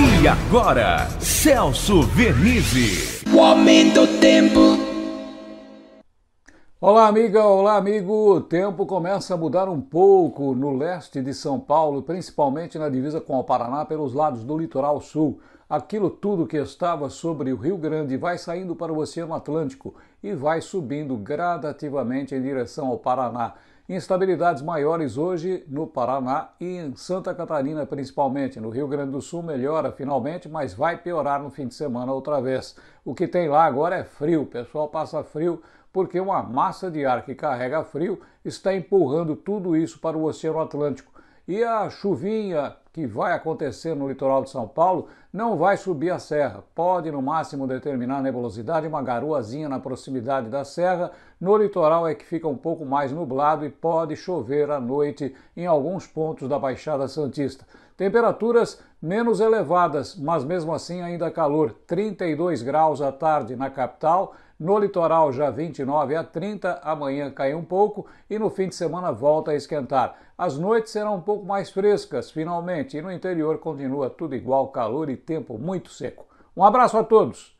E agora, Celso Vernizzi. O aumento do tempo. Olá, amiga, olá, amigo. O tempo começa a mudar um pouco no leste de São Paulo, principalmente na divisa com o Paraná, pelos lados do litoral sul. Aquilo tudo que estava sobre o Rio Grande vai saindo para o Oceano Atlântico e vai subindo gradativamente em direção ao Paraná. Instabilidades maiores hoje no Paraná e em Santa Catarina, principalmente. No Rio Grande do Sul melhora finalmente, mas vai piorar no fim de semana outra vez. O que tem lá agora é frio, o pessoal passa frio porque uma massa de ar que carrega frio está empurrando tudo isso para o Oceano Atlântico. E a chuvinha que vai acontecer no litoral de São Paulo não vai subir a serra. Pode, no máximo, determinar nebulosidade, uma garoazinha na proximidade da serra. No litoral é que fica um pouco mais nublado e pode chover à noite em alguns pontos da Baixada Santista. Temperaturas menos elevadas, mas mesmo assim ainda calor. 32 graus à tarde na capital, no litoral já 29 a 30, amanhã cai um pouco e no fim de semana volta a esquentar. As noites serão um pouco mais frescas, finalmente e no interior continua tudo igual, calor e tempo muito seco. Um abraço a todos.